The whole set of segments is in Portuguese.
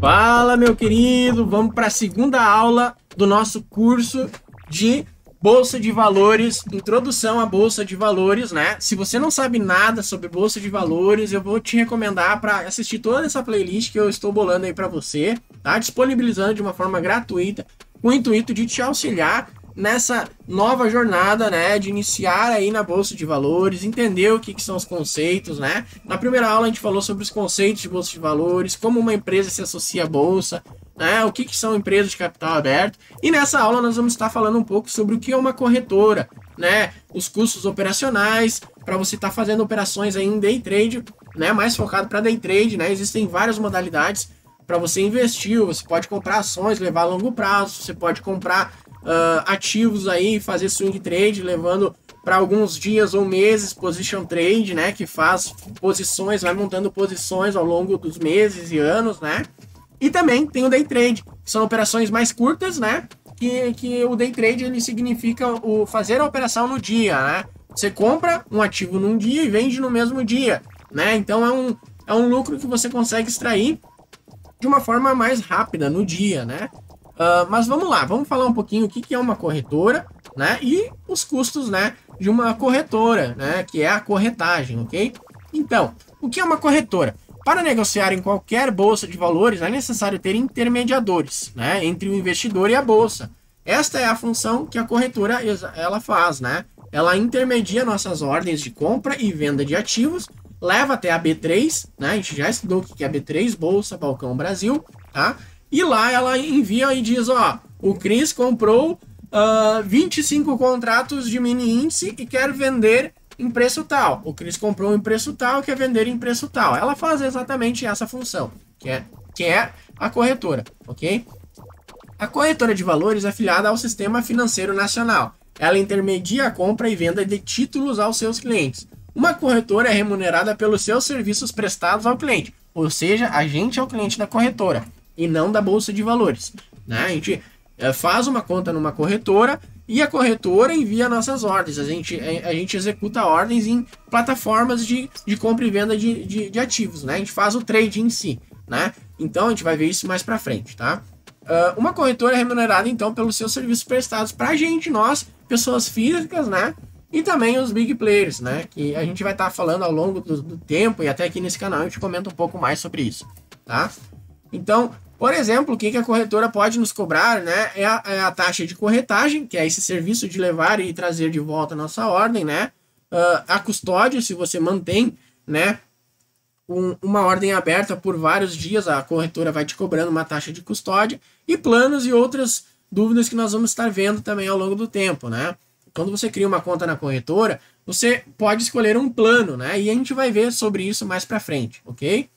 Fala, meu querido! Vamos para a segunda aula do nosso curso de Bolsa de Valores, introdução à Bolsa de Valores, né? Se você não sabe nada sobre Bolsa de Valores, eu vou te recomendar para assistir toda essa playlist que eu estou bolando aí para você, tá? Disponibilizando de uma forma gratuita, com o intuito de te auxiliar nessa nova jornada, né, de iniciar aí na bolsa de valores, entender o que, que são os conceitos, né? Na primeira aula a gente falou sobre os conceitos de bolsa de valores, como uma empresa se associa à bolsa, né? O que, que são empresas de capital aberto? E nessa aula nós vamos estar falando um pouco sobre o que é uma corretora, né? Os custos operacionais para você estar tá fazendo operações aí em day trade, né? Mais focado para day trade, né? Existem várias modalidades para você investir. Você pode comprar ações, levar a longo prazo. Você pode comprar uh, ativos aí, fazer swing trade, levando para alguns dias ou meses position trade, né? Que faz posições, vai montando posições ao longo dos meses e anos, né? E também tem o day trade, que são operações mais curtas, né? Que, que o day trade ele significa o fazer a operação no dia, né? Você compra um ativo num dia e vende no mesmo dia, né? Então é um, é um lucro que você consegue extrair de uma forma mais rápida no dia, né? Ah, mas vamos lá, vamos falar um pouquinho o que, que é uma corretora, né? E os custos, né? De uma corretora, né? Que é a corretagem, ok? Então, o que é uma corretora? Para negociar em qualquer bolsa de valores é necessário ter intermediadores, né? Entre o investidor e a bolsa. Esta é a função que a corretora ela faz, né? Ela intermedia nossas ordens de compra e venda de ativos, leva até a B3, né? A gente já estudou o que é B3, Bolsa, Balcão Brasil, tá? E lá ela envia e diz: ó, o Chris comprou uh, ah, 25 contratos de mini índice e quer vender em preço tal. O Chris comprou em preço tal, quer vender em preço tal. Ela faz exatamente essa função, que é, que é a corretora, ok? A corretora de valores é afiliada ao Sistema Financeiro Nacional. Ela intermedia a compra e venda de títulos aos seus clientes. Uma corretora é remunerada pelos seus serviços prestados ao cliente, ou seja, a gente é o cliente da corretora e não da bolsa de valores. Né? A gente eh, faz uma conta numa corretora e a corretora envia nossas ordens. A gente, eh, a, gente executa ordens em plataformas de, de compra e venda de, de, de ativos. Né? A gente faz o trade em si. Né? Então a gente vai ver isso mais para frente, tá? Uh, uma corretora é remunerada então pelos seus serviços prestados para a gente, nós, pessoas físicas, né? E também os big players, né? Que a gente vai estar tá falando ao longo do, do, tempo e até aqui nesse canal a gente comenta um pouco mais sobre isso, tá? Então, por exemplo, o que a corretora pode nos cobrar né, é, a, é a taxa de corretagem, que é esse serviço de levar e trazer de volta a nossa ordem, né? Uh, a custódia, se você mantém né, um, uma ordem aberta por vários dias, a corretora vai te cobrando uma taxa de custódia, e planos e outras dúvidas que nós vamos estar vendo também ao longo do tempo, né? Quando você cria uma conta na corretora, você pode escolher um plano, né? E a gente vai ver sobre isso mais para frente, ok?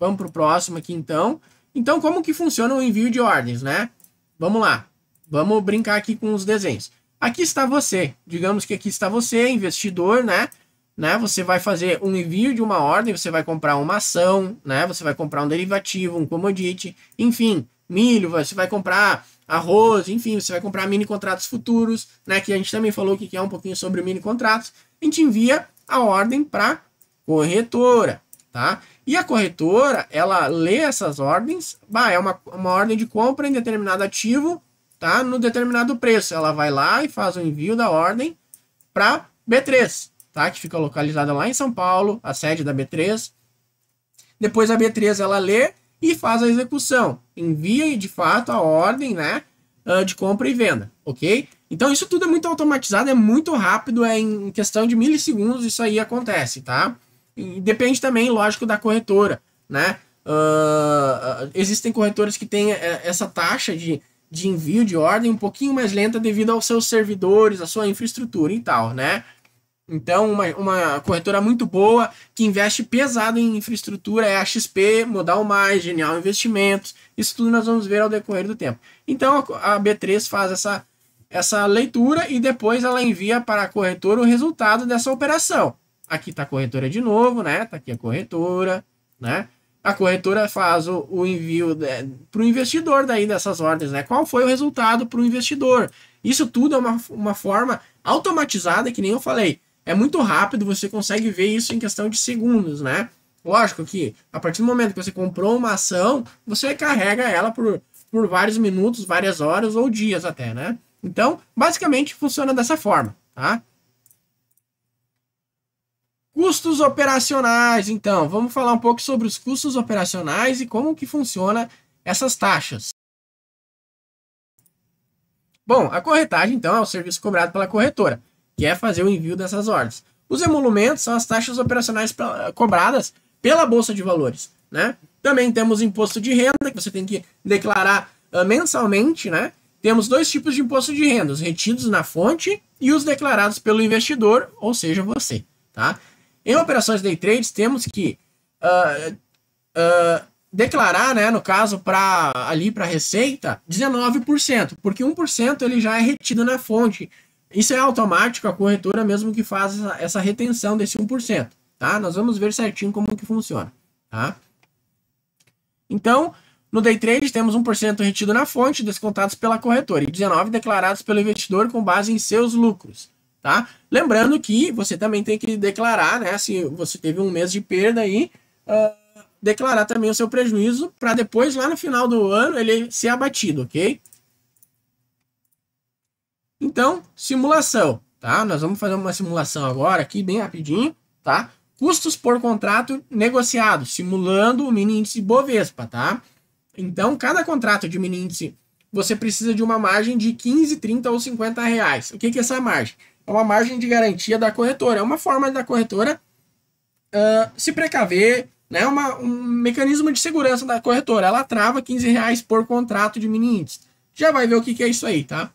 Vamos para o próximo aqui então. Então, como que funciona o envio de ordens, né? Vamos lá. Vamos brincar aqui com os desenhos. Aqui está você. Digamos que aqui está você, investidor, né? né? Você vai fazer um envio de uma ordem, você vai comprar uma ação, né? Você vai comprar um derivativo, um commodity, enfim, milho, você vai comprar arroz, enfim, você vai comprar mini contratos futuros, né? Que a gente também falou que é um pouquinho sobre mini contratos. A gente envia a ordem para corretora, tá? E a corretora, ela lê essas ordens, bah, é uma, uma ordem de compra em determinado ativo, tá? No determinado preço. Ela vai lá e faz o envio da ordem para B3, tá? Que fica localizada lá em São Paulo, a sede da B3. Depois a B3 ela lê e faz a execução. Envia de fato a ordem, né? Ah, de compra e venda, ok? Então isso tudo é muito automatizado, é muito rápido, é em questão de milissegundos isso aí acontece, tá? depende também, lógico, da corretora, né? Uh, existem corretoras que têm eh, essa taxa de, de envio de ordem um pouquinho mais lenta devido aos seus servidores, a sua infraestrutura e tal, né? Então, uma, uma corretora muito boa que investe pesado em infraestrutura é a XP, Modal Mais, Genial Investimentos. Isso tudo nós vamos ver ao decorrer do tempo. Então, a B3 faz essa, essa leitura e depois ela envia para a corretora o resultado dessa operação. Aqui está a corretora de novo, né? Está aqui a corretora, né? A corretora faz o, o envio para o investidor daí dessas ordens, né? Qual foi o resultado para o investidor? Isso tudo é uma, uma forma automatizada, que nem eu falei. É muito rápido, você consegue ver isso em questão de segundos, né? Lógico que a partir do momento que você comprou uma ação, você carrega ela por, por vários minutos, várias horas ou dias até, né? Então, basicamente funciona dessa forma, tá? Custos operacionais, então, vamos falar um pouco sobre os custos operacionais e como que funciona essas taxas. Bom, a corretagem, então, é o serviço cobrado pela corretora, que é fazer o envio dessas ordens. Os emolumentos são as taxas operacionais cobradas pela Bolsa de Valores, né? Também temos imposto de renda, que você tem que declarar uh, mensalmente, né? Temos dois tipos de imposto de renda, os retidos na fonte e os declarados pelo investidor, ou seja, você, tá? Em operações day trades, temos que uh, uh, declarar, né, no caso, para ali para receita, 19%, porque 1% ele já é retido na fonte. Isso é automático, a corretora mesmo que faz essa, essa retenção desse 1%, tá? Nós vamos ver certinho como que funciona, tá? Então, no day trade temos 1% retido na fonte, descontados pela corretora e 19 declarados pelo investidor com base em seus lucros tá? Lembrando que você também tem que declarar, né? Se você teve um mês de perda aí, uh, declarar também o seu prejuízo para depois, lá no final do ano, ele ser abatido, ok? Então, simulação, tá? Nós vamos fazer uma simulação agora aqui, bem rapidinho, tá? Custos por contrato negociado, simulando o mini índice Bovespa, tá? Então, cada contrato de mini índice, você precisa de uma margem de 15, 30 ou 50 reais. O que, que é essa margem? É uma margem de garantia da corretora. É uma forma da corretora uh, se precaver, né? Uma, um mecanismo de segurança da corretora. Ela trava 15 reais por contrato de mini índice. Já vai ver o que, que é isso aí, tá?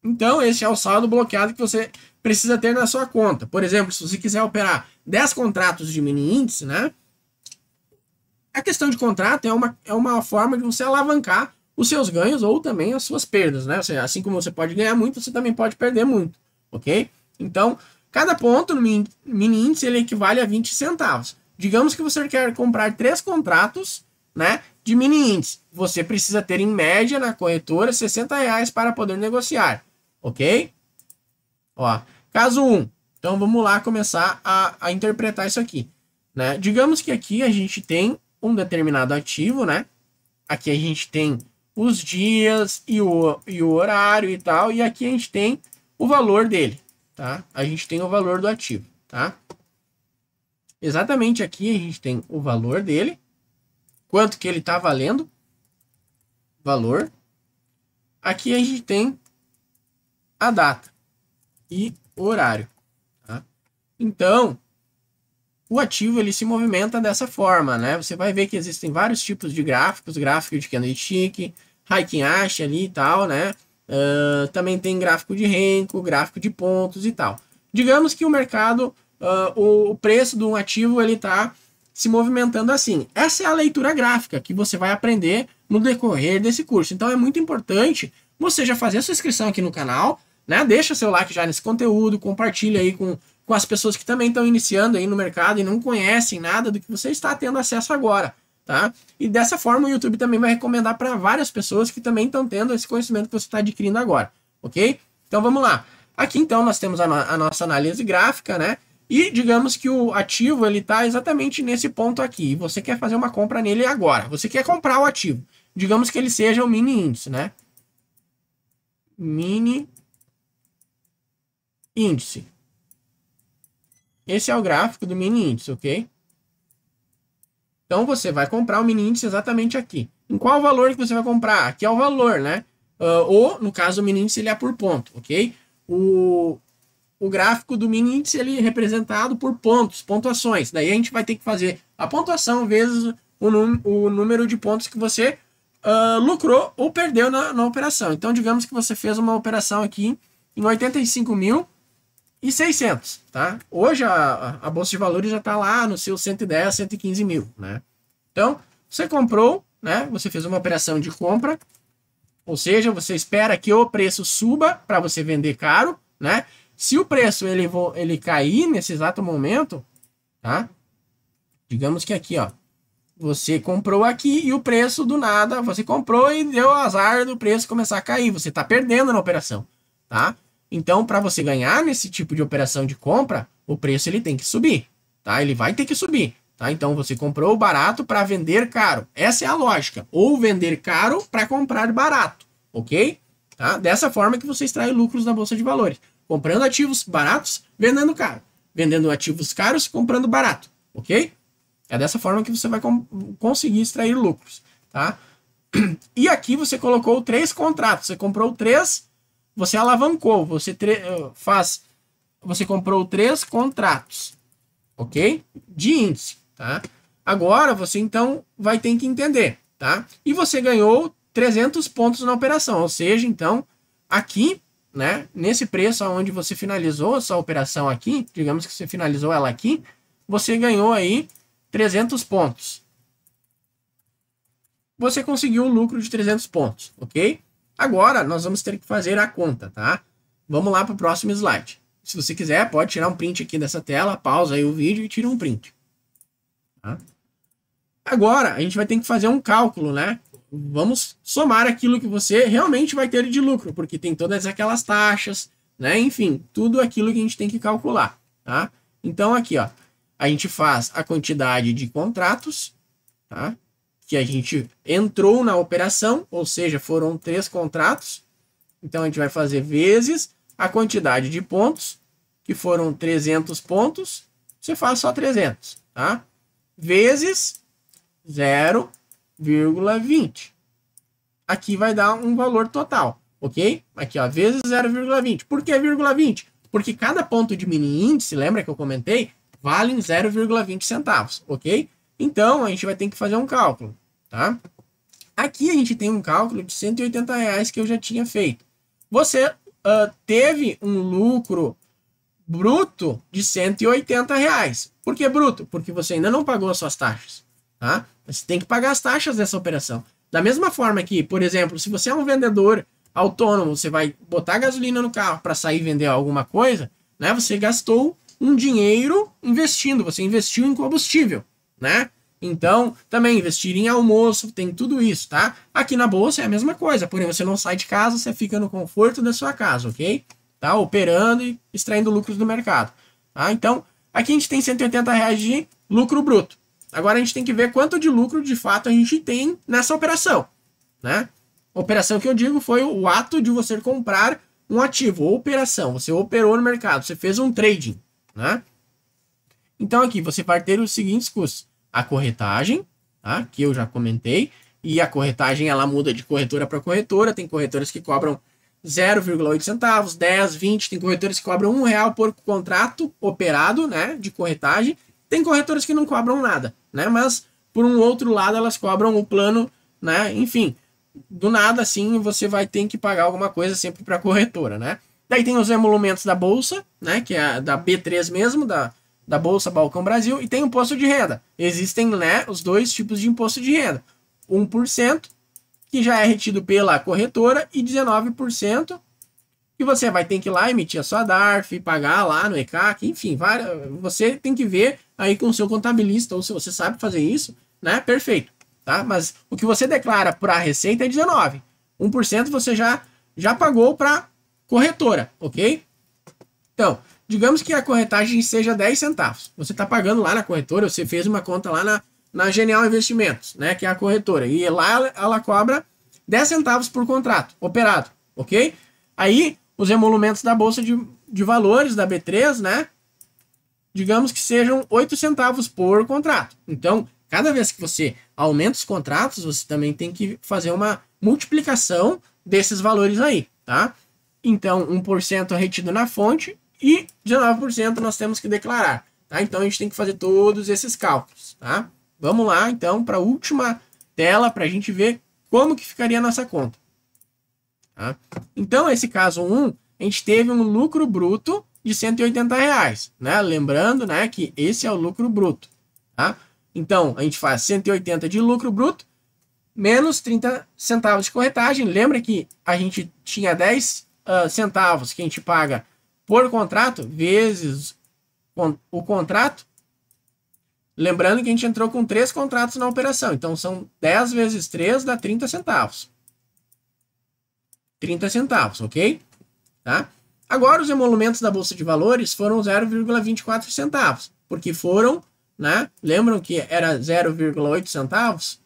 Então, esse é o saldo bloqueado que você precisa ter na sua conta. Por exemplo, se você quiser operar 10 contratos de mini índice, né? A questão de contrato é uma, é uma forma de você alavancar os seus ganhos ou também as suas perdas, né? Assim como você pode ganhar muito, você também pode perder muito ok? Então, cada ponto no mini, índice ele equivale a 20 centavos. Digamos que você quer comprar três contratos né, de mini índice. Você precisa ter, em média, na corretora, 60 reais para poder negociar, ok? Ó, caso 1. Um. Então, vamos lá começar a, a interpretar isso aqui. Né? Digamos que aqui a gente tem um determinado ativo, né? Aqui a gente tem os dias e o, e o horário e tal, e aqui a gente tem o valor dele, tá? A gente tem o valor do ativo, tá? Exatamente aqui a gente tem o valor dele, quanto que ele está valendo, valor. Aqui a gente tem a data e horário. Tá? Então, o ativo ele se movimenta dessa forma, né? Você vai ver que existem vários tipos de gráficos, gráfico de candlestick, Heiken Ash ali e tal, né? Uh, também tem gráfico de renco, gráfico de pontos e tal. Digamos que o mercado, uh, o, o preço de um ativo, ele está se movimentando assim. Essa é a leitura gráfica que você vai aprender no decorrer desse curso. Então é muito importante você já fazer a sua inscrição aqui no canal, né? Deixa seu like já nesse conteúdo, compartilha aí com, com as pessoas que também estão iniciando aí no mercado e não conhecem nada do que você está tendo acesso agora tá? E dessa forma o YouTube também vai recomendar para várias pessoas que também estão tendo esse conhecimento que você está adquirindo agora, ok? Então vamos lá. Aqui então nós temos a, no a nossa análise gráfica, né? E digamos que o ativo ele está exatamente nesse ponto aqui. E você quer fazer uma compra nele agora. Você quer comprar o ativo. Digamos que ele seja o mini índice, né? Mini índice. Esse é o gráfico do mini índice, ok? Então você vai comprar o mini índice exatamente aqui. Em qual valor que você vai comprar? Aqui é o valor, né? Uh, ou, no caso, o mini índice ele é por ponto, ok? O, o gráfico do mini índice ele é representado por pontos, pontuações. Daí a gente vai ter que fazer a pontuação vezes o, o número de pontos que você uh, lucrou ou perdeu na, na operação. Então, digamos que você fez uma operação aqui em 85 mil e 600, tá? Hoje a, a bolsa de valores já está lá nos seus 110, 115 mil, né? Então, você comprou, né? Você fez uma operação de compra, ou seja, você espera que o preço suba para você vender caro, né? Se o preço ele, ele cair nesse exato momento, tá? Digamos que aqui, ó, você comprou aqui e o preço do nada, você comprou e deu azar do preço começar a cair, você está perdendo na operação, tá? Então, para você ganhar nesse tipo de operação de compra, o preço ele tem que subir, tá? Ele vai ter que subir, tá? Então, você comprou barato para vender caro. Essa é a lógica. Ou vender caro para comprar barato, ok? Tá? Dessa forma que você extrai lucros na bolsa de valores, comprando ativos baratos, vendendo caro, vendendo ativos caros, comprando barato, ok? É dessa forma que você vai conseguir extrair lucros, tá? E aqui você colocou três contratos, você comprou três você alavancou, você eh, faz, você comprou três contratos, ok? De índice, tá? Agora você então vai ter que entender, tá? E você ganhou 300 pontos na operação, ou seja, então aqui, né? Nesse preço onde você finalizou essa operação aqui, digamos que você finalizou ela aqui, você ganhou aí 300 pontos. Você conseguiu um lucro de 300 pontos, ok? Agora, nós vamos ter que fazer a conta, tá? Vamos lá para o próximo slide. Se você quiser, pode tirar um print aqui dessa tela, pausa aí o vídeo e tira um print. Tá? Agora, a gente vai ter que fazer um cálculo, né? Vamos somar aquilo que você realmente vai ter de lucro, porque tem todas aquelas taxas, né? Enfim, tudo aquilo que a gente tem que calcular, tá? Então, aqui, ó, a gente faz a quantidade de contratos, tá? que a gente entrou na operação, ou seja, foram três contratos. Então a gente vai fazer vezes a quantidade de pontos, que foram 300 pontos, você faz só 300, tá? Vezes 0,20. Aqui vai dar um valor total, ok? Aqui, ó, vezes 0,20. Por que 0,20? Porque cada ponto de mini índice, lembra que eu comentei? Vale 0,20 centavos, ok? Então, a gente vai ter que fazer um cálculo tá? Aqui a gente tem um cálculo de 180 reais que eu já tinha feito. Você uh, teve um lucro bruto de 180 reais. Por que bruto? Porque você ainda não pagou as suas taxas, tá? Você tem que pagar as taxas dessa operação. Da mesma forma que, por exemplo, se você é um vendedor autônomo, você vai botar gasolina no carro para sair vender alguma coisa, né? Você gastou um dinheiro investindo, você investiu em combustível, né? Então, também investir em almoço, tem tudo isso, tá? Aqui na bolsa é a mesma coisa, porém você não sai de casa, você fica no conforto da sua casa, ok? Tá operando e extraindo lucros do mercado. Tá? Então, aqui a gente tem 180 reais de lucro bruto. Agora a gente tem que ver quanto de lucro de fato a gente tem nessa operação, né? Operação que eu digo foi o ato de você comprar um ativo, operação, você operou no mercado, você fez um trading, né? Então aqui você vai ter os seguintes custos: a corretagem, tá? que eu já comentei, e a corretagem ela muda de corretora para corretora, tem corretoras que cobram 0,8 centavos, 10, 20, tem corretores que cobram um real por contrato operado, né, de corretagem, tem corretoras que não cobram nada, né, mas por um outro lado elas cobram o plano, né, enfim, do nada assim você vai ter que pagar alguma coisa sempre para a corretora, né. Daí tem os emolumentos da bolsa, né, que é da B3 mesmo, da da Bolsa Balcão Brasil e tem imposto de renda. Existem né, os dois tipos de imposto de renda: 1%, que já é retido pela corretora, e 19%, que você vai ter que ir lá emitir a sua DARF, pagar lá no ECAC, enfim, você tem que ver aí com o seu contabilista, ou se você sabe fazer isso, né? Perfeito. Tá? Mas o que você declara para a Receita é 19%. 1% você já, já pagou para corretora, ok? Então, Digamos que a corretagem seja 10 centavos. Você está pagando lá na corretora, você fez uma conta lá na, na Genial Investimentos, né, que é a corretora. E lá ela, ela cobra 10 centavos por contrato operado, ok? Aí os emolumentos da Bolsa de, de Valores, da B3, né? Digamos que sejam 8 centavos por contrato. Então, cada vez que você aumenta os contratos, você também tem que fazer uma multiplicação desses valores aí, tá? Então, 1% é retido na fonte, e 19% nós temos que declarar. Tá? Então a gente tem que fazer todos esses cálculos. Tá? Vamos lá então para a última tela para a gente ver como que ficaria a nossa conta. Tá? Então esse caso 1, a gente teve um lucro bruto de 180 reais. Né? Lembrando né, que esse é o lucro bruto. Tá? Então a gente faz 180 de lucro bruto menos 30 centavos de corretagem. Lembra que a gente tinha 10 uh, ah, centavos que a gente paga por contrato vezes o contrato. Lembrando que a gente entrou com três contratos na operação, então são 10 vezes 3 dá 30 centavos. 30 centavos, ok? Tá? Agora os emolumentos da bolsa de valores foram 0,24 centavos, porque foram, né? Lembram que era 0,8 centavos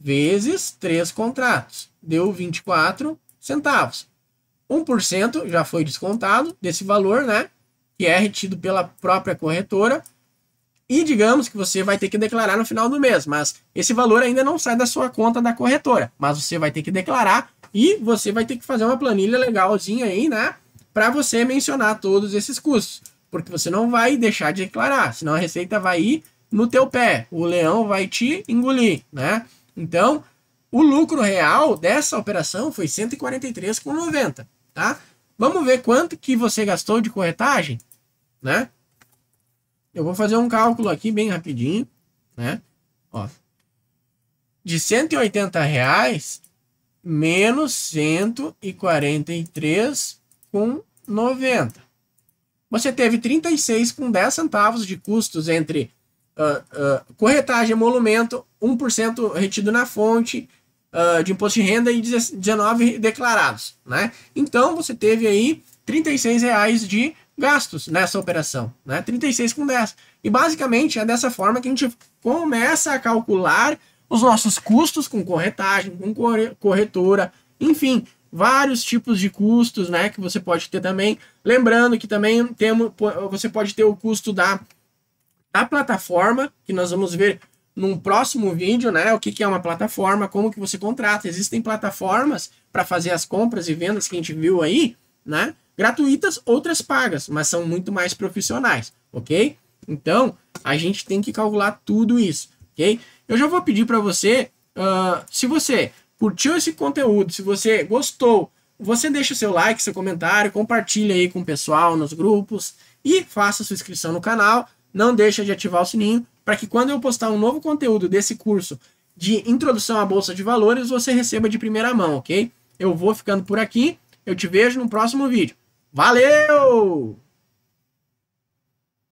vezes três contratos, deu 24 centavos. 1% já foi descontado desse valor, né? Que é retido pela própria corretora. E digamos que você vai ter que declarar no final do mês, mas esse valor ainda não sai da sua conta da corretora, mas você vai ter que declarar e você vai ter que fazer uma planilha legalzinha aí, né? Para você mencionar todos esses custos, porque você não vai deixar de declarar, senão a receita vai ir no teu pé, o leão vai te engolir, né? Então, o lucro real dessa operação foi 143,90 tá? Vamos ver quanto que você gastou de corretagem, né? Eu vou fazer um cálculo aqui bem rapidinho, né? Ó, de 180 reais menos 143 com 90. Você teve 36 com 10 centavos de custos entre uh, uh, corretagem, emolumento, 1% retido na fonte, uh, de imposto de renda e 19 declarados, né? Então você teve aí 36 reais de gastos nessa operação, né? 36 com 10. E basicamente é dessa forma que a gente começa a calcular os nossos custos com corretagem, com corretora, enfim, vários tipos de custos, né, que você pode ter também. Lembrando que também temos, você pode ter o custo da da plataforma, que nós vamos ver num próximo vídeo, né? O que, que é uma plataforma, como que você contrata. Existem plataformas para fazer as compras e vendas que a gente viu aí, né? Gratuitas, outras pagas, mas são muito mais profissionais, ok? Então, a gente tem que calcular tudo isso, ok? Eu já vou pedir para você, uh, se você curtiu esse conteúdo, se você gostou, você deixa seu like, seu comentário, compartilha aí com o pessoal nos grupos e faça sua inscrição no canal. Não deixa de ativar o sininho para que quando eu postar um novo conteúdo desse curso de introdução à bolsa de valores, você receba de primeira mão, ok? Eu vou ficando por aqui. Eu te vejo no próximo vídeo. Valeu!